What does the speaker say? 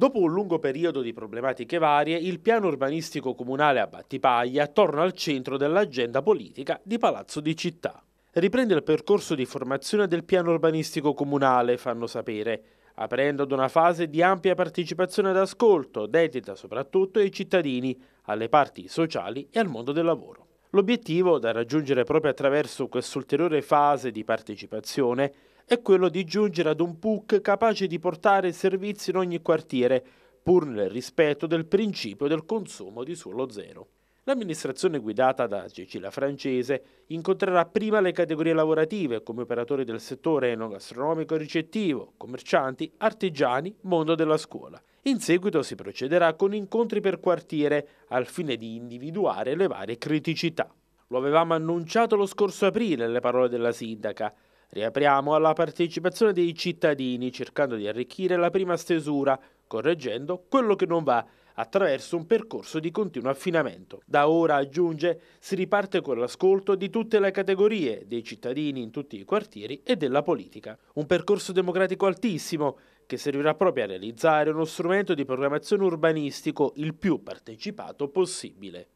Dopo un lungo periodo di problematiche varie, il piano urbanistico comunale a Battipaglia torna al centro dell'agenda politica di Palazzo di Città. Riprende il percorso di formazione del piano urbanistico comunale, fanno sapere, aprendo ad una fase di ampia partecipazione ascolto, dedita soprattutto ai cittadini, alle parti sociali e al mondo del lavoro. L'obiettivo da raggiungere proprio attraverso quest'ulteriore fase di partecipazione è quello di giungere ad un PUC capace di portare servizi in ogni quartiere, pur nel rispetto del principio del consumo di suolo zero. L'amministrazione guidata da Cecilia Francese incontrerà prima le categorie lavorative come operatori del settore enogastronomico e ricettivo, commercianti, artigiani, mondo della scuola. In seguito si procederà con incontri per quartiere al fine di individuare le varie criticità. Lo avevamo annunciato lo scorso aprile le parole della sindaca, Riapriamo alla partecipazione dei cittadini cercando di arricchire la prima stesura, correggendo quello che non va attraverso un percorso di continuo affinamento. Da ora, aggiunge, si riparte con l'ascolto di tutte le categorie, dei cittadini in tutti i quartieri e della politica. Un percorso democratico altissimo che servirà proprio a realizzare uno strumento di programmazione urbanistico il più partecipato possibile.